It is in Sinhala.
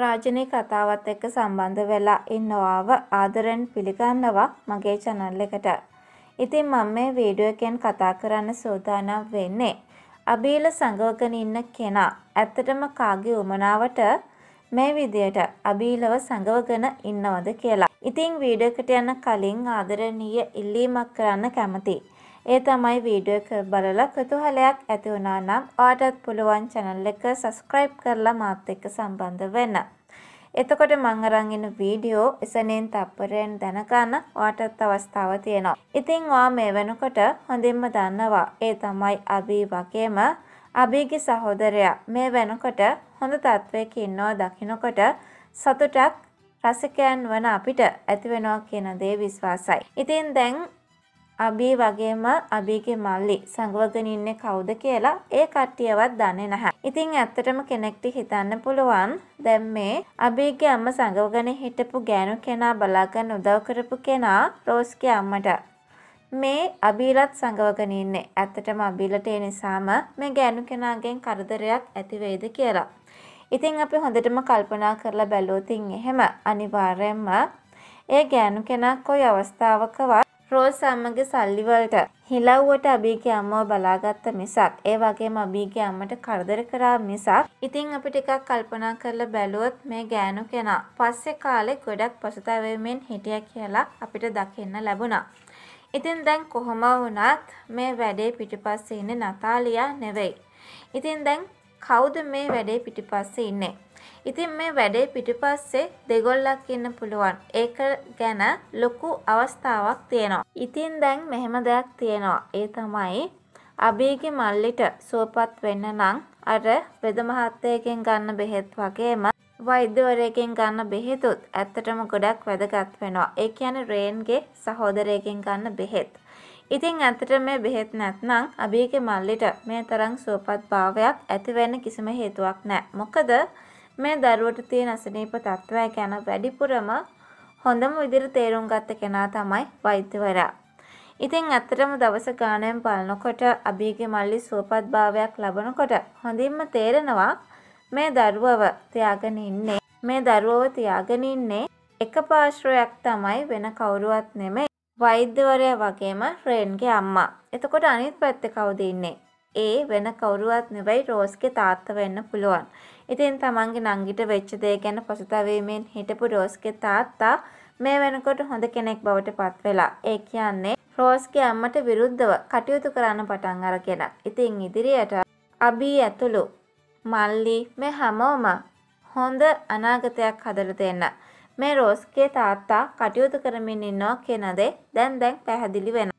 රාජනේ කතාවත් එක්ක සම්බන්ධ වෙලා ඉන්නවාව ආදරෙන් පිළිගන්නවා මගේ channel එකට. ඉතින් මම මේ වීඩියෝ එකෙන් කතා කරන්න සූදානම් වෙන්නේ අබීල සංගවගෙන ඉන්න කෙනා. ඇත්තටම කාගේ උමනාවට මේ විදියට අබීලව සංගවගෙන ඉන්නවද කියලා. ඉතින් වීඩියෝ එකට යන කලින් ආදරණීය ඉල්ලීමක් කරන්න කැමතියි. ඒ තමයි වීඩියෝ එක බලලා කුතුහලයක් ඇති වුණා නම් ඔයාටත් පුළුවන් channel එක subscribe කරලා මාත් එක්ක සම්බන්ධ වෙන්න. එතකොට මම අරන් එන වීඩියෝ එසනෙන් තප්පරයෙන් දැනගන්න ඔයාටත් අවස්ථාව තියෙනවා. ඉතින් ඔයා මේ වෙනකොට හොඳින්ම දන්නවා ඒ තමයි අබි වගේම අබිගේ සහෝදරයා මේ වෙනකොට හොඳ තත්වයක ඉන්නව දකින්නකොට සතුටක් රසිකයන් වන අපිට ඇති වෙනවා කියන දේ විශ්වාසයි. ඉතින් දැන් අබී වගේම අබීගේ මල්ලි සංගවගෙන ඉන්නේ කවුද කියලා ඒ කට්ටියවත් දන්නේ නැහැ. ඉතින් ඇත්තටම කෙනෙක්ට හිතන්න පුළුවන් දැන් මේ අබීගේ අම්ම සංගවගෙන හිටපු ගෑනු කෙනා බලාගන්න උදව් කරපු කෙනා රෝස්ගේ අම්මට මේ අබීලත් සංගවගෙන ඉන්නේ. ඇත්තටම අබීලට ඒ නිසාම මේ ගෑනු කෙනාගෙන් කරදරයක් ඇති වෙයිද කියලා. ඉතින් අපි හොඳටම කල්පනා කරලා බැලුවොත් එහෙම අනිවාර්යයෙන්ම ඒ ගෑනු කෙනා කොයි අවස්ථාවකවත් රෝස් අම්මගේ සල්ලි වලට. හිලව්වට අබීගේ අම්මව බලාගත්ත මිසක් ඒ වගේම අබීගේ අම්මට කරදර කරා මිසක් ඉතින් අපි ටිකක් කල්පනා කරලා බැලුවොත් මේ ගෑනු කෙනා පස්සේ කාලේ ගොඩක් පසුතැවීමෙන් හිටියා කියලා අපිට දකින්න ලැබුණා. ඉතින් දැන් කොහොම වුණත් මේ වැඩේ පිටිපස්සේ ඉන්නේ නතාලියා නෙවෙයි. ඉතින් දැන් කවුද මේ වැඩේ පිටිපස්සේ ඉන්නේ. ඉතින් මේ වැඩේ පිටිපස්සේ දෙගොල්ලක් ඉන්න පුළුවන්. ඒක ගැන ලොකු අවස්ථාවක් තියෙනවා. ඉතින් දැන් මෙහෙම දෙයක් තියෙනවා. ඒ තමයි අබේගේ මල්ලිට සුවපත් වෙන්න නම් අර වෙද මහත්තයගෙන් ගන්න බෙහෙත් වගේම වෛද්‍යවරයෙක්ෙන් ගන්න බෙහෙතුත් ඇත්තටම ගොඩක් වැදගත් වෙනවා. ඒ කියන්නේ රේන්ගේ සහෝදරයෙක්ෙන් ගන්න බෙහෙත්. ඉතින් ඇත්තටම මේ බෙහෙත් නැත්නම් අභියගේ මල්ලිට මේ තරම් සුවපත් භාවයක් ඇති වෙන්න කිසිම හේතුවක් නැහැ. මොකද මේ දරුවට තියෙන අසනීප තත්ත්වය ගැන වැඩිපුරම හොඳම විදිහට තේරුම් ගත්ත කෙනා තමයි වෛද්‍යවරයා. ඉතින් ඇත්තටම දවස ගාණයෙන් බලනකොට අභියගේ මල්ලි සුවපත් භාවයක් ලබනකොට හොඳින්ම තේරෙනවා මේ දරුවව තියාගෙන ඉන්නේ මේ දරුවව තියාගෙන ඉන්නේ එක පාර්ශ්වයක් තමයි වෙන කවුරුවත් නෙමෙයි වෛද්‍යවරයා වගේම රේන්ගේ අම්මා. එතකොට අනිත් පැත්තේ කවුද ඉන්නේ? ඒ වෙන කවුරුවත් නෙවෙයි රෝස්ගේ තාත්තා වෙන්න පුළුවන්. ඉතින් තමන්ගේ නංගිට වෙච්ච දේ ගැන පසුතැවීමෙන් හිටපු රෝස්ගේ තාත්තා මේ වෙනකොට හොඳ කෙනෙක් බවට පත් වෙලා. ඒ කියන්නේ රෝස්ගේ අම්මට විරුද්ධව කටයුතු කරන්න පටන් අරගෙන. ඉතින් ඉදිරියට අබී ඇතුළු මල්ලි මේ හැමෝම හොඳ අනාගතයක් හදලා දෙන්න. මේ රෝස්ගේ තාත්තා කටයුතු කරමින් ඉන්නවා කියන දේ දැන් දැන් පැහැදිලි වෙනවා.